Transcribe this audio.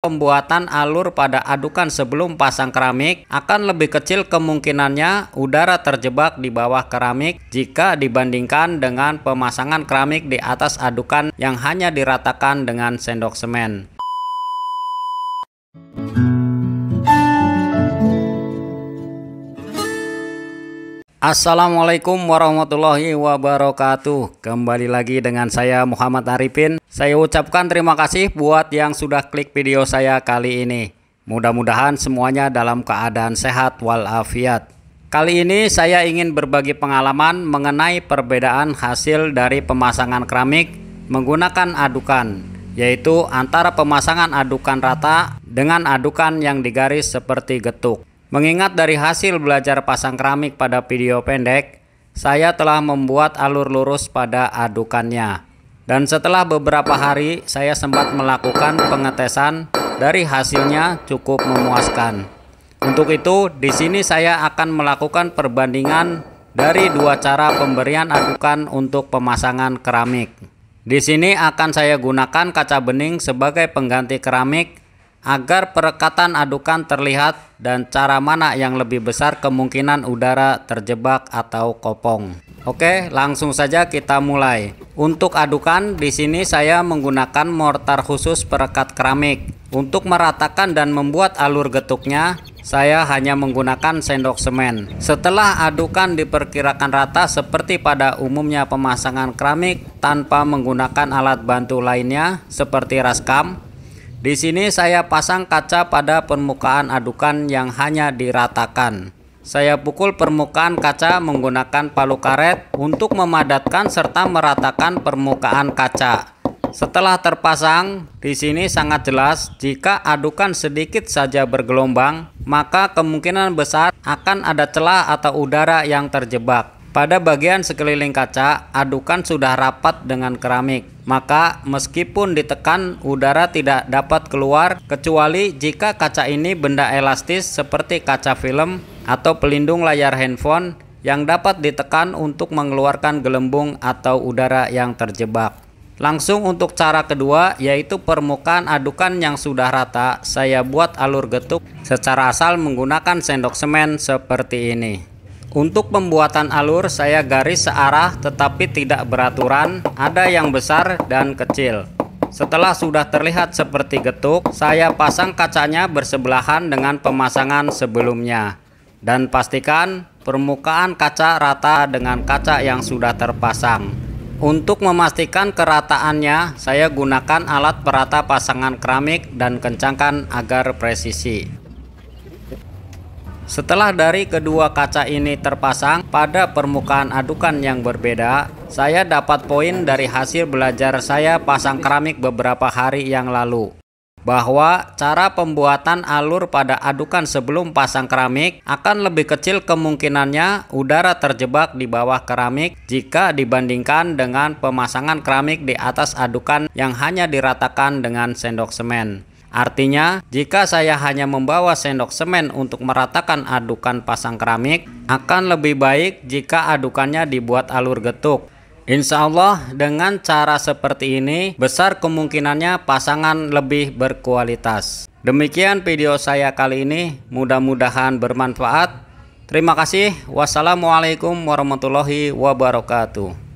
pembuatan alur pada adukan sebelum pasang keramik akan lebih kecil kemungkinannya udara terjebak di bawah keramik jika dibandingkan dengan pemasangan keramik di atas adukan yang hanya diratakan dengan sendok semen. Assalamualaikum warahmatullahi wabarakatuh Kembali lagi dengan saya Muhammad Arifin Saya ucapkan terima kasih buat yang sudah klik video saya kali ini Mudah-mudahan semuanya dalam keadaan sehat walafiat Kali ini saya ingin berbagi pengalaman mengenai perbedaan hasil dari pemasangan keramik menggunakan adukan Yaitu antara pemasangan adukan rata dengan adukan yang digaris seperti getuk Mengingat dari hasil belajar pasang keramik pada video pendek, saya telah membuat alur lurus pada adukannya. Dan setelah beberapa hari, saya sempat melakukan pengetesan dari hasilnya cukup memuaskan. Untuk itu, di sini saya akan melakukan perbandingan dari dua cara pemberian adukan untuk pemasangan keramik. Di sini akan saya gunakan kaca bening sebagai pengganti keramik agar perekatan adukan terlihat dan cara mana yang lebih besar kemungkinan udara terjebak atau kopong. Oke, langsung saja kita mulai. Untuk adukan, di sini saya menggunakan mortar khusus perekat keramik. Untuk meratakan dan membuat alur getuknya, saya hanya menggunakan sendok semen. Setelah adukan diperkirakan rata seperti pada umumnya pemasangan keramik tanpa menggunakan alat bantu lainnya seperti raskam, di sini saya pasang kaca pada permukaan adukan yang hanya diratakan. Saya pukul permukaan kaca menggunakan palu karet untuk memadatkan serta meratakan permukaan kaca. Setelah terpasang, di sini sangat jelas jika adukan sedikit saja bergelombang, maka kemungkinan besar akan ada celah atau udara yang terjebak. Pada bagian sekeliling kaca, adukan sudah rapat dengan keramik. Maka, meskipun ditekan, udara tidak dapat keluar kecuali jika kaca ini benda elastis seperti kaca film atau pelindung layar handphone yang dapat ditekan untuk mengeluarkan gelembung atau udara yang terjebak. Langsung untuk cara kedua, yaitu permukaan adukan yang sudah rata, saya buat alur getuk secara asal menggunakan sendok semen seperti ini. Untuk pembuatan alur saya garis searah tetapi tidak beraturan, ada yang besar dan kecil. Setelah sudah terlihat seperti getuk, saya pasang kacanya bersebelahan dengan pemasangan sebelumnya. Dan pastikan permukaan kaca rata dengan kaca yang sudah terpasang. Untuk memastikan kerataannya, saya gunakan alat perata pasangan keramik dan kencangkan agar presisi. Setelah dari kedua kaca ini terpasang pada permukaan adukan yang berbeda, saya dapat poin dari hasil belajar saya pasang keramik beberapa hari yang lalu bahwa cara pembuatan alur pada adukan sebelum pasang keramik akan lebih kecil kemungkinannya udara terjebak di bawah keramik jika dibandingkan dengan pemasangan keramik di atas adukan yang hanya diratakan dengan sendok semen. Artinya, jika saya hanya membawa sendok semen untuk meratakan adukan pasang keramik, akan lebih baik jika adukannya dibuat alur getuk. Insya Allah, dengan cara seperti ini, besar kemungkinannya pasangan lebih berkualitas. Demikian video saya kali ini, mudah-mudahan bermanfaat. Terima kasih. Wassalamualaikum warahmatullahi wabarakatuh.